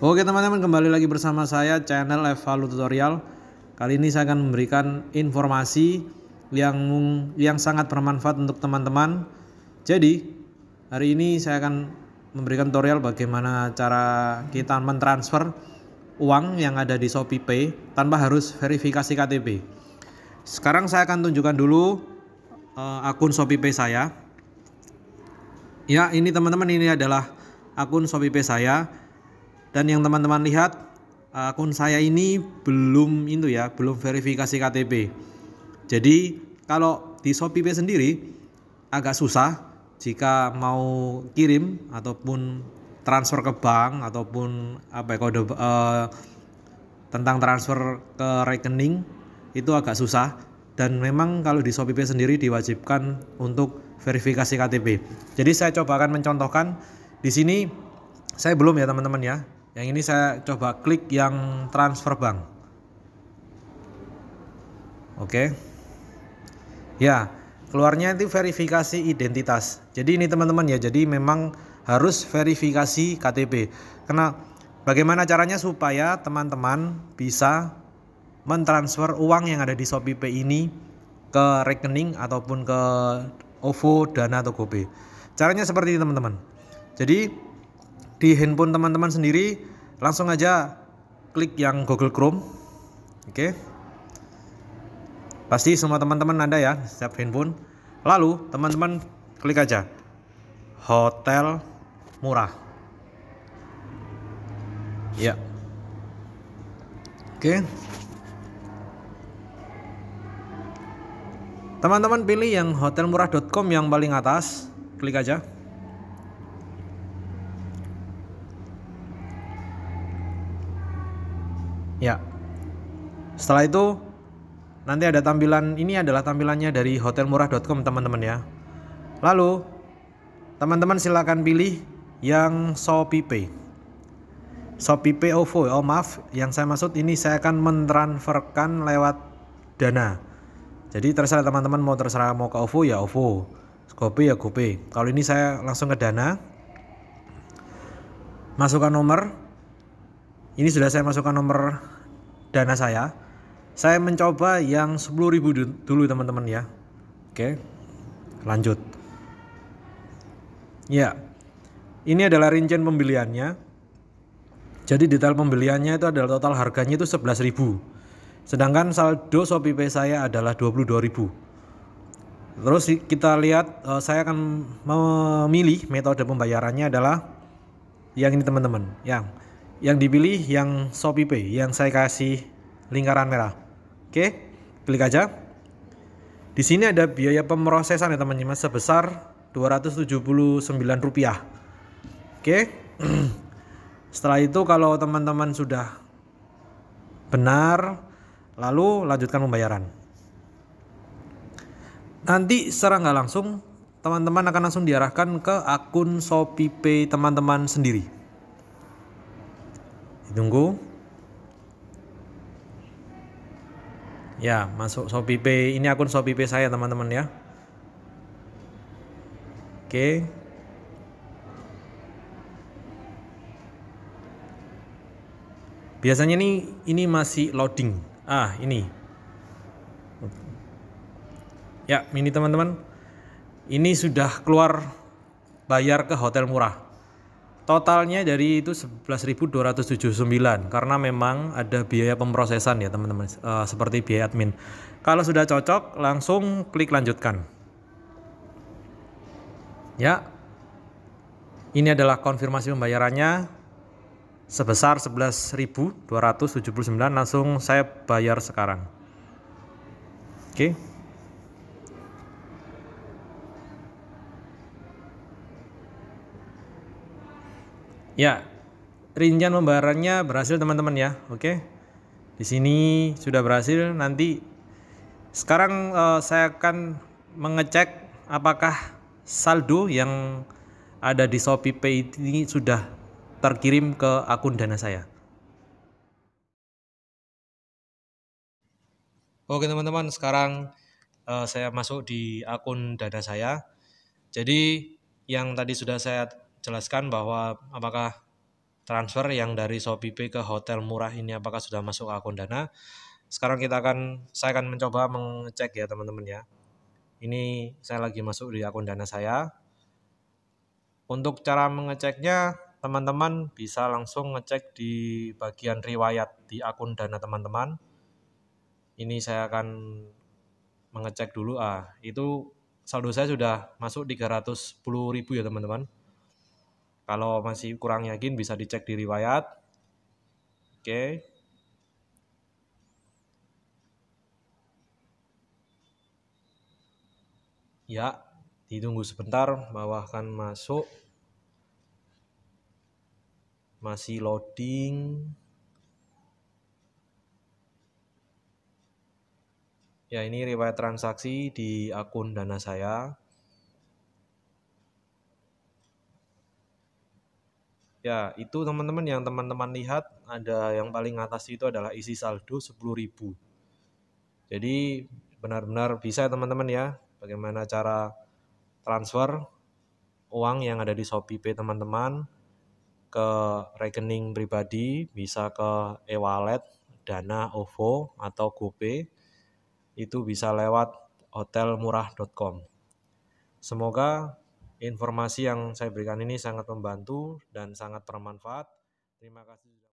Oke teman-teman kembali lagi bersama saya channel Evalu Tutorial. Kali ini saya akan memberikan informasi yang yang sangat bermanfaat untuk teman-teman. Jadi hari ini saya akan memberikan tutorial bagaimana cara kita mentransfer uang yang ada di Shopee Pay tanpa harus verifikasi KTP. Sekarang saya akan tunjukkan dulu uh, akun Shopee Pay saya. Ya ini teman-teman ini adalah akun Shopee Pay saya dan yang teman-teman lihat akun saya ini belum itu ya belum verifikasi KTP jadi kalau di Shopee sendiri agak susah jika mau kirim ataupun transfer ke bank ataupun apa ya kode eh, tentang transfer ke rekening itu agak susah dan memang kalau di Shopee sendiri diwajibkan untuk verifikasi KTP. Jadi saya coba akan mencontohkan di sini saya belum ya teman-teman ya yang ini saya coba klik yang transfer bank. Oke. Ya, keluarnya itu verifikasi identitas. Jadi ini teman-teman ya, jadi memang harus verifikasi KTP. Karena bagaimana caranya supaya teman-teman bisa mentransfer uang yang ada di ShopeePay ini ke rekening ataupun ke OVO, Dana atau GoPay. Caranya seperti ini teman-teman. Jadi di handphone teman-teman sendiri langsung aja klik yang Google Chrome oke okay. pasti semua teman-teman ada ya setiap handphone lalu teman-teman klik aja hotel murah ya yeah. oke okay. teman-teman pilih yang hotelmurah.com yang paling atas klik aja Ya. Setelah itu nanti ada tampilan ini adalah tampilannya dari hotelmurah.com teman-teman ya. Lalu teman-teman silakan pilih yang Shopee Pay. Shopee Pay OVO, oh maaf, yang saya maksud ini saya akan mentransferkan lewat Dana. Jadi terserah teman-teman mau terserah mau ke OVO ya OVO, GoPay ya GoPay. Kalau ini saya langsung ke Dana. Masukkan nomor, ini sudah saya masukkan nomor dana saya. Saya mencoba yang 10.000 dulu teman-teman ya. Oke. Lanjut. Ya. Ini adalah rincian pembeliannya. Jadi detail pembeliannya itu adalah total harganya itu 11.000. Sedangkan saldo Shopee Pay saya adalah 22.000. Terus kita lihat eh, saya akan memilih metode pembayarannya adalah yang ini teman-teman, yang yang dipilih yang Shopee Pay yang saya kasih lingkaran merah. Oke, klik aja. Di sini ada biaya pemrosesan ya teman-teman sebesar Rp279. Oke. Setelah itu kalau teman-teman sudah benar, lalu lanjutkan pembayaran. Nanti secara nggak langsung teman-teman akan langsung diarahkan ke akun Shopee Pay teman-teman sendiri. Ditunggu. Ya, masuk Shopee Ini akun Shopee saya, teman-teman ya. Oke. Biasanya ini ini masih loading. Ah, ini. Ya, ini teman-teman. Ini sudah keluar bayar ke hotel murah. Totalnya dari itu 11.279 karena memang ada biaya pemrosesan ya teman-teman uh, seperti biaya admin. Kalau sudah cocok langsung klik lanjutkan. Ya. Ini adalah konfirmasi pembayarannya sebesar 11.279 langsung saya bayar sekarang. Oke. Okay. Ya, rincian pembayarannya berhasil teman-teman ya. Oke. Di sini sudah berhasil. Nanti sekarang uh, saya akan mengecek apakah saldo yang ada di Shopee ini sudah terkirim ke akun dana saya. Oke teman-teman, sekarang uh, saya masuk di akun dana saya. Jadi yang tadi sudah saya jelaskan bahwa apakah transfer yang dari Shopee ke hotel murah ini apakah sudah masuk akun Dana. Sekarang kita akan saya akan mencoba mengecek ya teman-teman ya. Ini saya lagi masuk di akun Dana saya. Untuk cara mengeceknya teman-teman bisa langsung ngecek di bagian riwayat di akun Dana teman-teman. Ini saya akan mengecek dulu ah itu saldo saya sudah masuk 310.000 ya teman-teman kalau masih kurang yakin bisa dicek di riwayat. Oke. Okay. Ya, ditunggu sebentar, bawahkan masuk. Masih loading. Ya, ini riwayat transaksi di akun dana saya. Ya, itu teman-teman yang teman-teman lihat ada yang paling atas itu adalah isi saldo 10.000. Jadi benar-benar bisa teman-teman ya bagaimana cara transfer uang yang ada di Shopee Pay teman-teman ke rekening pribadi, bisa ke e-wallet, Dana, OVO atau GoPay. Itu bisa lewat hotelmurah.com. Semoga informasi yang saya berikan ini sangat membantu dan sangat bermanfaat. Terima kasih.